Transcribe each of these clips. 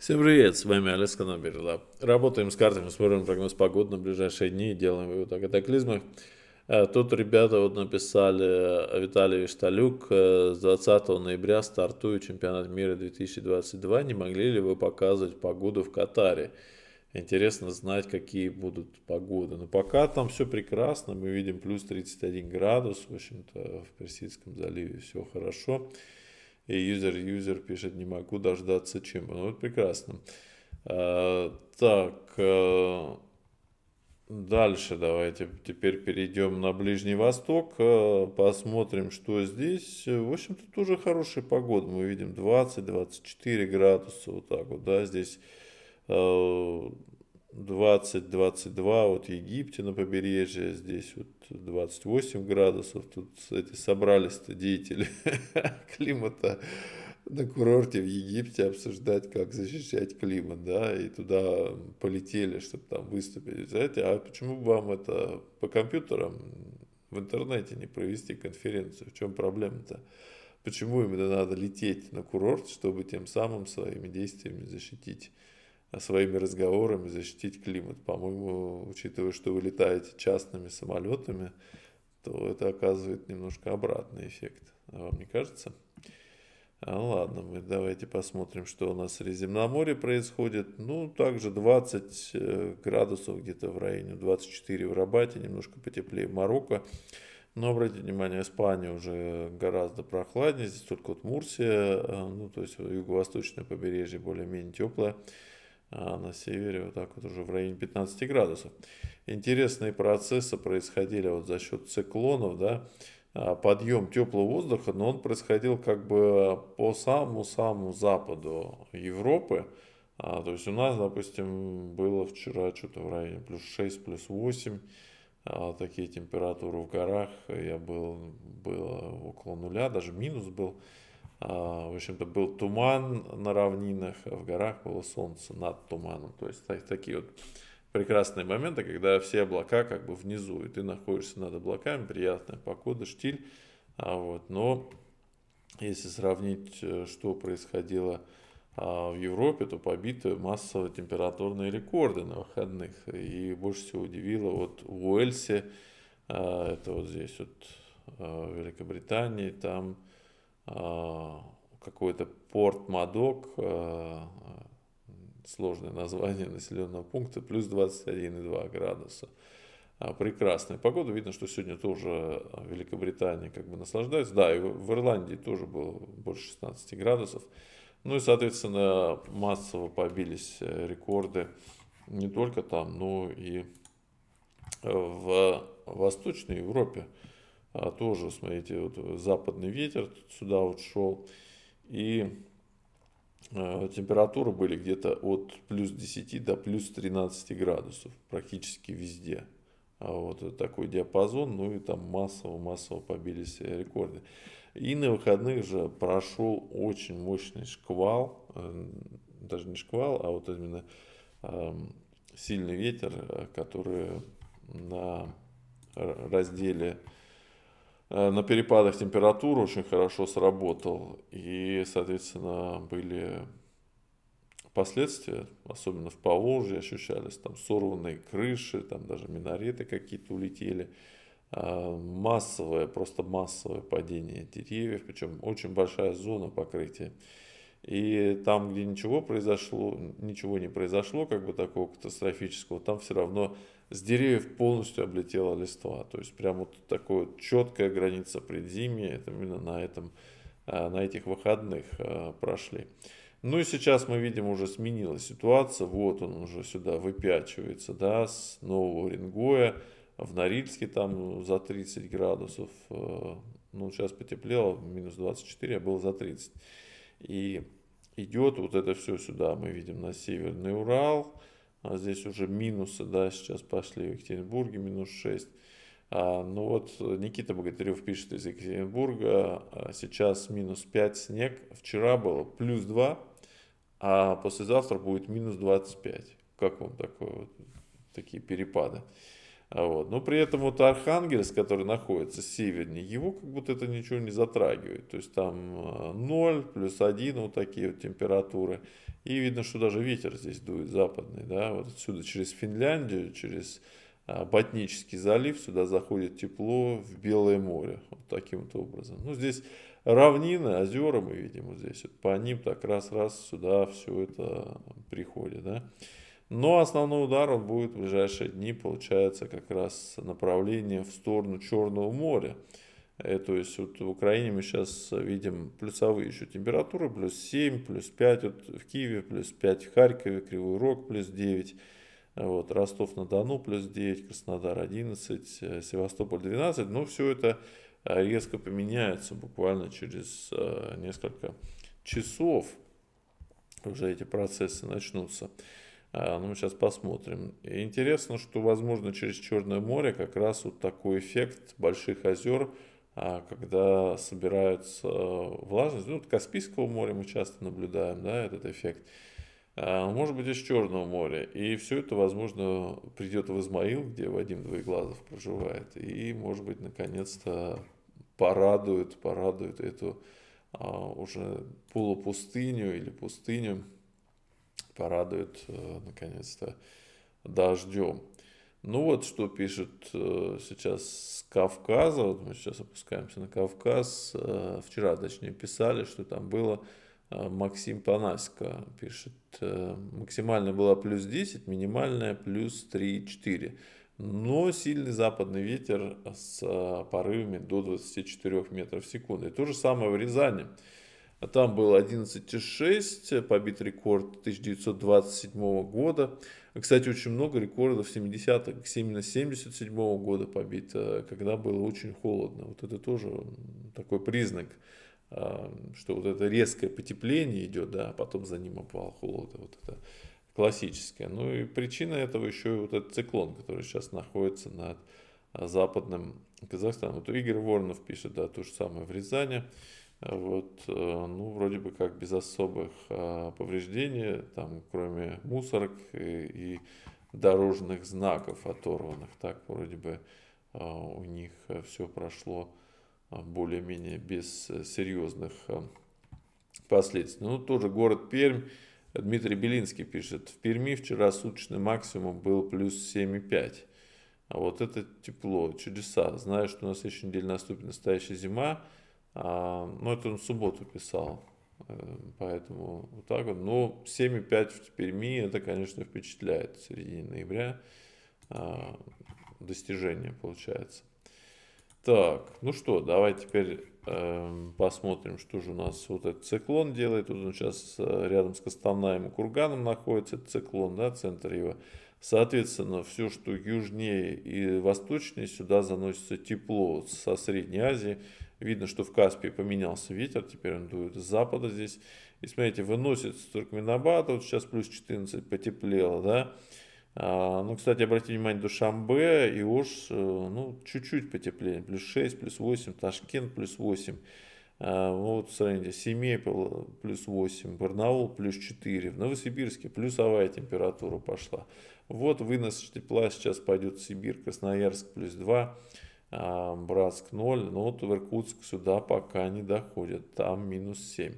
Всем привет, с вами Олег Канаберла. Работаем с картами, смотрим прогноз погоды на ближайшие дни, делаем вывод о катаклизмах. Тут ребята вот написали Виталий Вишталюк, э, с 20 ноября стартует чемпионат мира 2022, не могли ли вы показывать погоду в Катаре? Интересно знать, какие будут погоды. Но ну, пока там все прекрасно, мы видим плюс 31 градус, в общем-то в Персидском заливе все хорошо. Хорошо. И юзер, юзер пишет, не могу дождаться чем. Ну, это прекрасно. А, так, э, дальше давайте теперь перейдем на Ближний Восток, э, посмотрим, что здесь. В общем-то, тоже хорошая погода, мы видим 20-24 градуса, вот так вот, да, здесь э, 20-22 вот Египте на побережье, здесь вот 28 градусов, тут эти собрались-то деятели климата на курорте в Египте обсуждать, как защищать климат, да, и туда полетели, чтобы там выступить. Знаете, а почему бы вам это по компьютерам в интернете не провести конференцию? В чем проблема-то? Почему именно надо лететь на курорт, чтобы тем самым своими действиями защитить своими разговорами защитить климат. По-моему, учитывая, что вы летаете частными самолетами, то это оказывает немножко обратный эффект. а Вам не кажется? А ладно, мы давайте посмотрим, что у нас в Средиземноморье происходит. Ну, также 20 э, градусов где-то в районе, 24 в Рабате, немножко потеплее в Марокко. Но обратите внимание, Испания уже гораздо прохладнее, здесь только вот Мурсия, э, ну, то есть юго-восточное побережье более-менее теплое а на севере вот так вот уже в районе 15 градусов. Интересные процессы происходили вот за счет циклонов, да, а, подъем теплого воздуха, но он происходил как бы по самому-самому западу Европы, а, то есть у нас, допустим, было вчера что-то в районе плюс 6, плюс 8, а, такие температуры в горах, я был, было около нуля, даже минус был, а, в общем-то, был туман на равнинах, а в горах было солнце над туманом. То есть такие вот прекрасные моменты, когда все облака как бы внизу, и ты находишься над облаками, приятная погода, штиль. А вот, но если сравнить, э, что происходило а, в Европе, то побиты массово температурные рекорды на выходных. И больше всего удивило вот в Уэльсе, а, это вот здесь вот в Великобритании, там Э, какой-то порт Мадок, э, сложное название населенного пункта, плюс 21,2 градуса. А, прекрасная погода. Видно, что сегодня тоже Великобритания как бы наслаждается. Да, и в Ирландии тоже было больше 16 градусов. Ну и, соответственно, массово побились э, рекорды не только там, но и в Восточной Европе а, тоже, смотрите, вот э, западный ветер сюда вот шел, и э, температуры были где-то от плюс 10 до плюс 13 градусов практически везде. А вот э, такой диапазон, ну и там массово-массово побились рекорды. И на выходных же прошел очень мощный шквал, даже не шквал, а вот именно эм, сильный ветер, который на разделе Э, на перепадах температур очень хорошо сработал. И, соответственно, были последствия, особенно в Поволжье, ощущались там сорванные крыши, там даже минареты какие-то улетели. А, массовое, просто массовое падение деревьев, причем очень большая зона покрытия. И там, где ничего произошло, ничего не произошло, как бы такого катастрофического, там все равно с деревьев полностью облетела листва. То есть прям вот такая вот четкая граница предзимья. Это именно на, этом, а, на этих выходных а, прошли. Ну и сейчас мы видим уже сменилась ситуация. Вот он уже сюда выпячивается, да, с нового Рингоя. В Норильске там за 30 градусов, э, ну сейчас потеплело, минус 24, а был за 30. И идет вот это все сюда, мы видим на Северный Урал. А здесь уже минусы, да, сейчас пошли в Екатеринбурге, минус 6. А, ну вот Никита Богатырев пишет из Екатеринбурга, а, сейчас минус 5 снег, вчера было плюс 2, а послезавтра будет минус 25. Как вам такое вот, такие перепады? А вот. Но при этом вот Архангельск, который находится севернее, его как будто это ничего не затрагивает. То есть там 0, э, плюс 1, вот такие вот температуры. И видно, что даже ветер здесь дует западный. Да? Вот отсюда через Финляндию, через а, Ботнический залив, сюда заходит тепло в Белое море. Вот таким вот образом. Ну, здесь равнины, озера мы видим вот здесь. Вот по ним так раз-раз сюда все это приходит. Да? Но основной удар он будет в ближайшие дни, получается, как раз направление в сторону Черного моря. Э, то есть вот в Украине мы сейчас видим плюсовые еще температуры, плюс 7, плюс 5 вот в Киеве, плюс 5 в Харькове, Кривой Рог плюс 9, вот, Ростов-на-Дону плюс 9, Краснодар 11, э, Севастополь 12. Но все это э, резко поменяется буквально через несколько часов. Уже эти процессы начнутся. А, ну, сейчас посмотрим. Интересно, что, возможно, через Черное море как раз вот такой эффект больших озер, а, когда собираются э, влажность. Ну, вот Каспийского моря мы часто наблюдаем, да, этот эффект. А, может быть, из Черного моря. И все это, возможно, придет в Измаил, где Вадим Двоеглазов проживает. И, может быть, наконец-то порадует, порадует эту уже полупустыню или пустыню порадует э, наконец-то дождем. Ну вот что пишет э, сейчас с Кавказа, вот мы сейчас опускаемся на Кавказ, э, вчера точнее писали, что там было, Максим Панасько пишет, максимальная была плюс 10, минимальная плюс 3-4, но сильный западный ветер с порывами до 24 метров в секунду. И то же самое в Рязани. А Там было 11,6, э, побит рекорд 1927 года. А, кстати, очень много рекордов 70-х, именно 77 года побито, э, когда было очень холодно. Вот это тоже такой признак, э, что вот это резкое потепление идет, да, а потом за ним опал холода. Вот это классическое. Ну и причина этого еще и вот этот циклон, который сейчас находится над западным Казахстаном. Вот Игорь Воронов пишет, да, то же самое в Рязани. Вот, э, ну, вроде бы как без особых а, повреждений, там, кроме мусорок и, и дорожных знаков оторванных. Так, вроде бы а, у них э, все прошло а, более-менее без э, серьезных последствий. Ну, тоже город Пермь. Дмитрий Белинский пишет, в Перми вчера суточный максимум был плюс 7,5. А вот это тепло, чудеса. Знаю, что на следующей неделе наступит настоящая зима, а, ну, это он в субботу писал. Э, поэтому вот так вот. Но ну, 7,5 в Перми, это, конечно, впечатляет в середине ноября. А, достижение получается. Так, ну что, давай теперь э, посмотрим, что же у нас вот этот циклон делает. Вот он сейчас э, рядом с Костанаем и Курганом находится, этот циклон, да, центр его. Соответственно, все, что южнее и восточнее, сюда заносится тепло со Средней Азии. Видно, что в Каспии поменялся ветер, теперь он дует с запада здесь. И смотрите, выносит с Туркменабата, вот сейчас плюс 14 потеплело, да. А, ну, кстати, обратите внимание, Душамбе и Ош, э, ну, чуть-чуть потепление плюс 6, плюс 8, Ташкент плюс 8. А, ну, вот сравните, Семей плюс 8, Барнаул плюс 4, в Новосибирске плюсовая температура пошла. Вот вынос тепла сейчас пойдет в Сибирь, Красноярск плюс 2, а, Братск 0, но ну, вот в Иркутск сюда пока не доходят, там минус 7.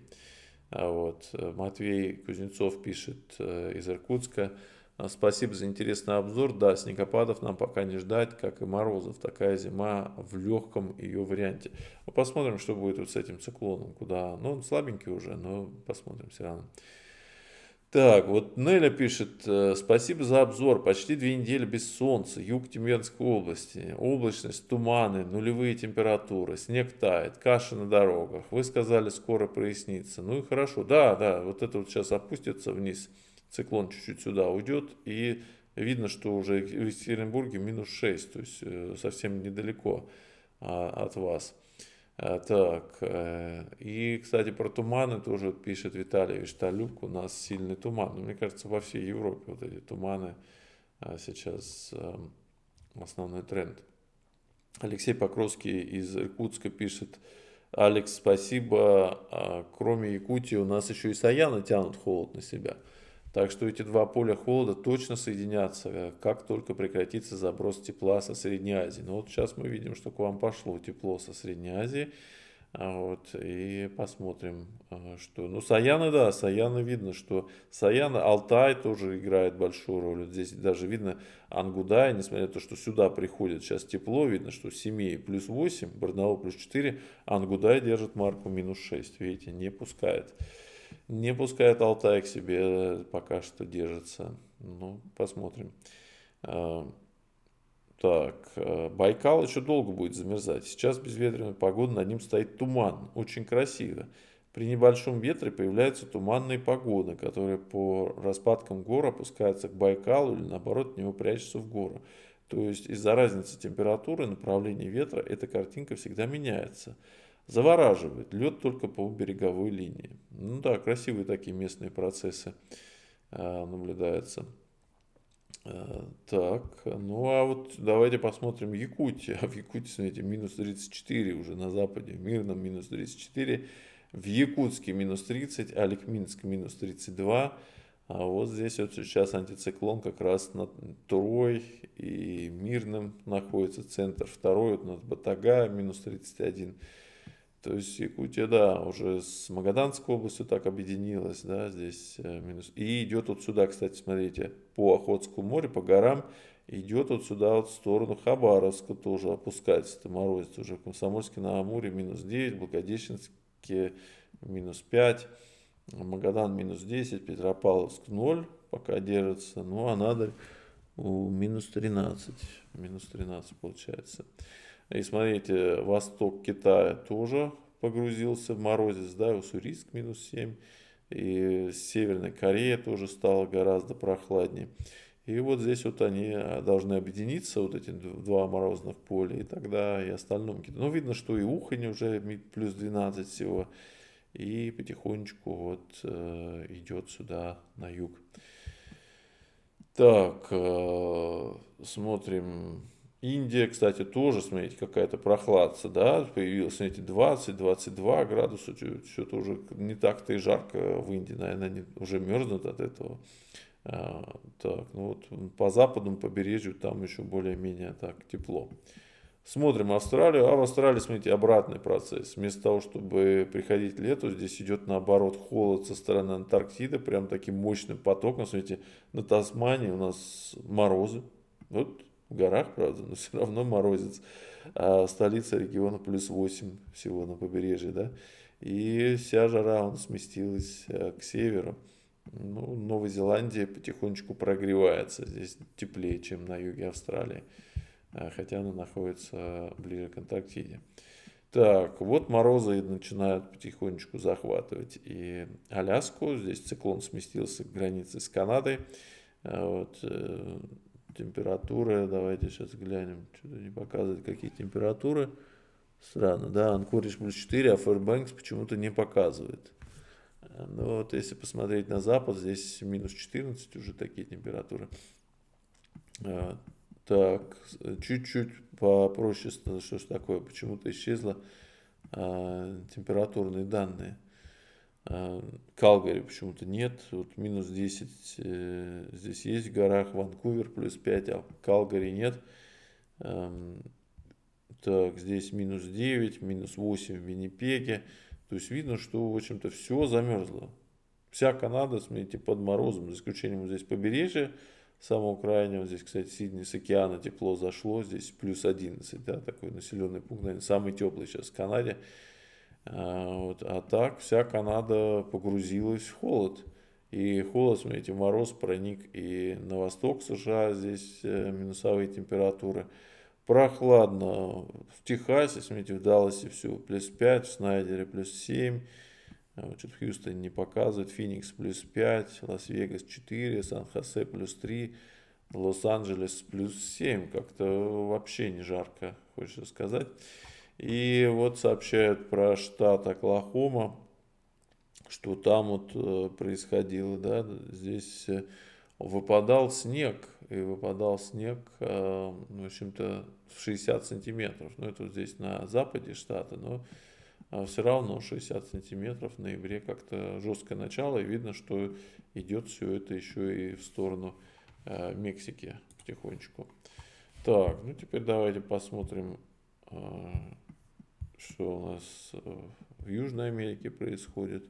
А вот. Э, Матвей Кузнецов пишет э, из Иркутска. А, Спасибо за интересный обзор. Да, снегопадов нам пока не ждать, как и морозов. Такая зима в легком ее варианте. Мы ну, посмотрим, что будет вот с этим циклоном, куда... Ну, он слабенький уже, но посмотрим все равно. Так, вот Неля пишет, э, спасибо за обзор, почти две недели без солнца, юг Тюменской области, облачность, туманы, нулевые температуры, снег тает, каша на дорогах, вы сказали, скоро прояснится, ну и хорошо, да, да, вот это вот сейчас опустится вниз, циклон чуть-чуть сюда уйдет, и видно, что уже в Екатеринбурге минус 6, то есть э, совсем недалеко а, от вас. А, так, э, и, кстати, про туманы тоже пишет Виталий Вишталюк, у нас сильный туман. Ну, мне кажется, во всей Европе вот эти туманы а, сейчас эм, основной тренд. Алексей Покровский из Иркутска пишет, Алекс, спасибо, а, кроме Якутии у нас еще и Саяны тянут холод на себя. Так что эти два поля холода точно соединятся, э, как только прекратится заброс тепла со Средней Азии. Но ну вот сейчас мы видим, что к вам пошло тепло со Средней Азии. А вот, и посмотрим, э, что... Ну, Саяны, да, Саяны видно, что... Саяны, Алтай тоже играет большую роль. Вот здесь даже видно Ангудай, несмотря на то, что сюда приходит сейчас тепло, видно, что Семей плюс 8, Барнаул плюс 4, Ангудай держит марку минус 6. Видите, не пускает. Не пускает Алтай к себе, э, пока что держится. Ну, посмотрим. А, так, э, Байкал еще долго будет замерзать. Сейчас безветренная погода, над ним стоит туман. Очень красиво. При небольшом ветре появляются туманные погоды, которые по распадкам гор опускаются к Байкалу или наоборот от него прячутся в гору. То есть из-за разницы температуры, и направления ветра эта картинка всегда меняется. Завораживает. Лед только по береговой линии. Ну да, красивые такие местные процессы э, наблюдаются. Э, так, ну а вот давайте посмотрим Якутию. А в Якутии, смотрите, минус 34 уже на западе. В Мирном минус 34. В Якутске минус 30. Аликминск минус 32. А вот здесь вот сейчас антициклон как раз над Турой и Мирным находится центр. Второй вот над Батага минус 31. То есть Якутия, да, уже с Магаданской областью так объединилась, да, здесь э, минус. И идет вот сюда, кстати, смотрите, по Охотскому морю, по горам, идет вот сюда, вот в сторону Хабаровска тоже опускается, это морозится уже, Комсомольске на Амуре минус 9, Благодещинске минус 5, Магадан минус 10, Петропавловск 0, пока держится, ну а надо у минус 13, минус 13 получается. И смотрите, восток Китая тоже погрузился в морозец, да, Уссурийск минус 7, и Северная Корея тоже стала гораздо прохладнее. И вот здесь вот они э, должны объединиться, вот эти два морозных поля, и тогда и остальном. Ну, видно, что и ухань уже плюс 12 всего, и потихонечку вот э, идет сюда на юг. Так, э, смотрим Индия, кстати, тоже, смотрите, какая-то прохладца, да, появилась, эти 20-22 градуса, что-то уже не так-то и жарко в Индии, наверное, они уже мерзнут от этого. А, так, ну вот по западному побережью там еще более-менее так тепло. Смотрим Австралию, а в Австралии, смотрите, обратный процесс. Вместо того, чтобы приходить лету, здесь идет наоборот холод со стороны Антарктиды, прям таким мощным потоком. Смотрите, на Тасмании у нас морозы. Вот в горах, правда, но все равно морозец. А столица региона плюс 8 всего на побережье, да. И вся жара он сместилась э, к северу. Ну, Новая Зеландия потихонечку прогревается. Здесь теплее, чем на юге Австралии. А, хотя она находится ближе к Антарктиде. Так, вот морозы начинают потихонечку захватывать и Аляску. Здесь циклон сместился к границе с Канадой. Э, вот, э, Температуры, давайте сейчас глянем, что-то не показывает, какие температуры. Странно, да, Анкоридж плюс 4, а Фэрбэнкс почему-то не показывает. Но ну вот если посмотреть на запад, здесь минус 14 уже такие температуры. А, так, чуть-чуть попроще, что ж такое, почему-то исчезло а, температурные данные. Э, Калгари почему-то нет, вот минус 10 э, здесь есть в горах, Ванкувер плюс 5, а Калгари нет. Эм, так, здесь минус 9, минус 8 в Winnipeg. То есть видно, что, в общем-то, все замерзло. Вся Канада, смотрите, под морозом, за исключением здесь побережья, самого крайнего, здесь, кстати, Сидни с океана тепло зашло, здесь плюс 11, да, такой населенный пункт, наверное, самый теплый сейчас в Канаде. А, вот. А так вся Канада погрузилась в холод. И холод, смотрите, мороз проник и на восток США, здесь э, минусовые температуры. Прохладно в Техасе, смотрите, в Далласе все плюс 5, в Снайдере плюс 7. А, что-то Хьюстоне не показывает, Феникс плюс 5, Лас-Вегас 4, Сан-Хосе плюс 3, Лос-Анджелес плюс 7. Как-то вообще не жарко, хочется сказать. И вот сообщают про штат Оклахома, что там вот э, происходило, да, здесь э, выпадал снег, и выпадал снег, э, ну, в общем-то, в 60 сантиметров. Ну, это вот здесь на западе штата, но все равно 60 сантиметров в ноябре как-то жесткое начало, и видно, что идет все это еще и в сторону Мексики потихонечку. Так, ну теперь давайте посмотрим что у нас э, в Южной Америке происходит.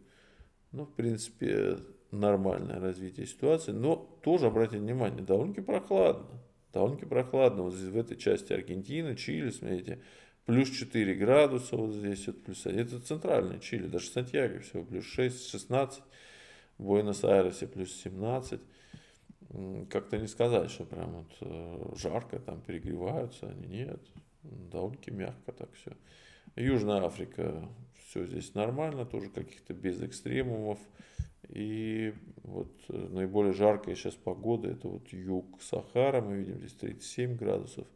Ну, в принципе, нормальное развитие ситуации, но тоже обратите внимание, довольно-таки прохладно. Довольно-таки прохладно вот здесь, в этой части Аргентины, Чили, смотрите, плюс 4 градуса вот здесь, вот плюс 1. Это центральный Чили, даже Сантьяго всего плюс 6, 16, в Буэнос-Айресе плюс 17. Как-то не сказать, что прям вот э, жарко, там перегреваются они, нет, довольно-таки мягко так все. Южная Африка, все здесь нормально, тоже каких-то без экстремумов. И вот э, наиболее жаркая сейчас погода, это вот юг Сахара, мы видим здесь 37 градусов.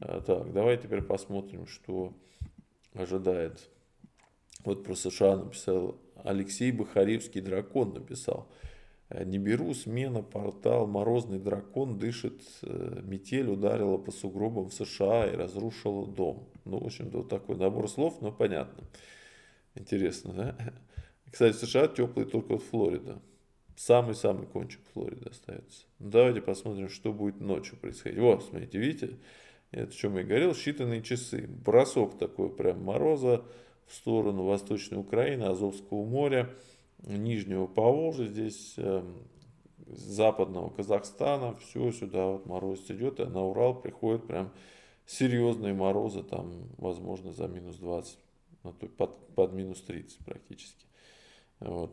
А, так, давай теперь посмотрим, что ожидает. Вот про США написал Алексей Бахаревский дракон написал. Э, Неберу, смена, портал, морозный дракон дышит, э, метель ударила по сугробам в США и разрушила дом. Ну, в общем-то, вот такой набор слов, но понятно. Интересно, да? Кстати, в США теплый только вот Флорида. Самый-самый кончик Флориды остается. Ну, давайте посмотрим, что будет ночью происходить. Вот, смотрите, видите? Это о чем я говорил, считанные часы. Бросок такой прям мороза в сторону Восточной Украины, Азовского моря. Нижнего Поволжья, здесь э, западного Казахстана, все сюда вот мороз идет, и на Урал приходят прям серьезные морозы, там, возможно, за минус 20, ну, под, под минус 30 практически. Вот.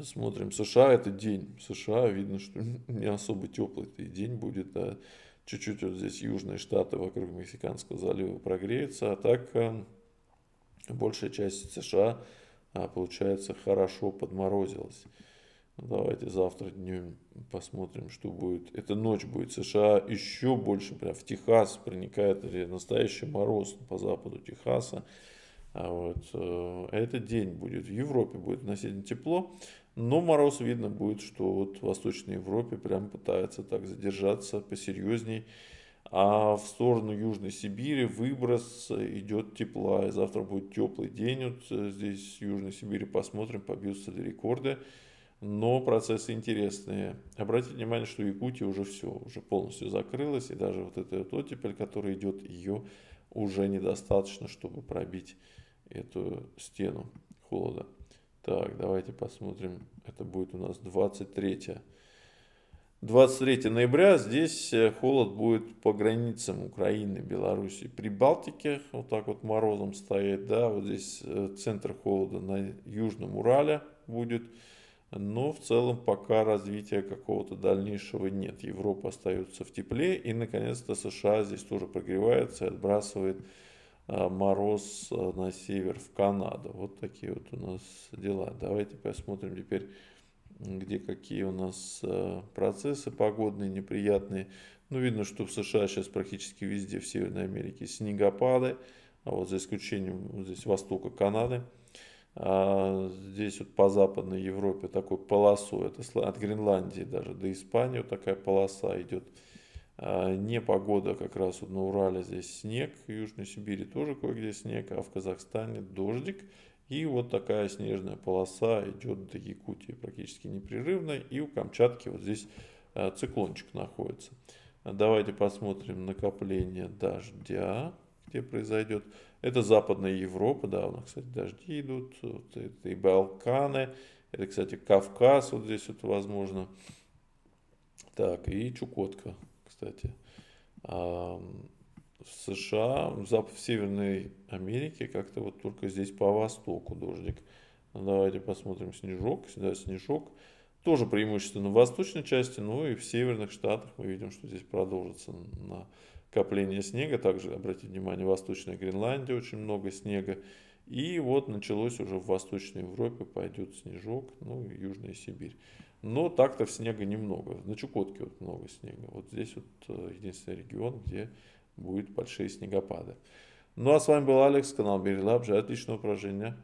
Смотрим, США это день. В США видно, что не особо теплый -то день будет. а Чуть-чуть вот здесь южные штаты вокруг Мексиканского залива прогреются, а так эм, большая часть США а получается, хорошо подморозилось. Ну, давайте завтра днем посмотрим, что будет. Это ночь будет. США еще больше, прям в Техас проникает настоящий мороз по западу Техаса. А вот э, этот день будет в Европе будет относительно тепло, но мороз видно будет, что вот в Восточной Европе прям пытается так задержаться посерьезней. А в сторону Южной Сибири выброс э, идет тепла. И завтра будет теплый день. Вот э, здесь в Южной Сибири посмотрим, побьются ли рекорды. Но процессы интересные. Обратите внимание, что Якутия уже все, уже полностью закрылась. И даже вот эта вот оттепель, которая идет, ее уже недостаточно, чтобы пробить эту стену холода. Так, давайте посмотрим. Это будет у нас 23 23 ноября здесь э, холод будет по границам Украины, Беларуси. При Балтике вот так вот морозом стоит, да, вот здесь э, центр холода на Южном Урале будет. Но в целом пока развития какого-то дальнейшего нет. Европа остается в тепле и наконец-то США здесь тоже прогревается и отбрасывает э, мороз на север в Канаду. Вот такие вот у нас дела. Давайте посмотрим теперь где какие у нас э, процессы погодные, неприятные. Ну, видно, что в США сейчас практически везде, в Северной Америке, снегопады, а вот за исключением здесь востока Канады. А здесь вот по Западной Европе такой полосу, это от Гренландии даже до Испании вот такая полоса идет. А не погода а как раз вот на Урале здесь снег, в Южной Сибири тоже кое-где снег, а в Казахстане дождик и вот такая снежная полоса идет до Якутии практически непрерывно. И у Камчатки вот здесь э, циклончик находится. Давайте посмотрим накопление дождя, где произойдет. Это Западная Европа, да, у нас, кстати, дожди идут. Вот это и Балканы, это, кстати, Кавказ, вот здесь вот возможно. Так, и Чукотка, кстати. США, в, в Северной Америке как-то вот только здесь по востоку дождик. Давайте посмотрим снежок. сюда снежок тоже преимущественно в восточной части, ну и в северных штатах мы видим, что здесь продолжится накопление снега. Также обратите внимание, восточная Гренландия очень много снега. И вот началось уже в Восточной Европе, пойдет снежок, ну и Южная Сибирь. Но так-то снега немного. На Чукотке вот много снега. Вот здесь вот э, единственный регион, где будут большие снегопады. Ну а с вами был Алекс, канал Берлаб. Отличного упражнения.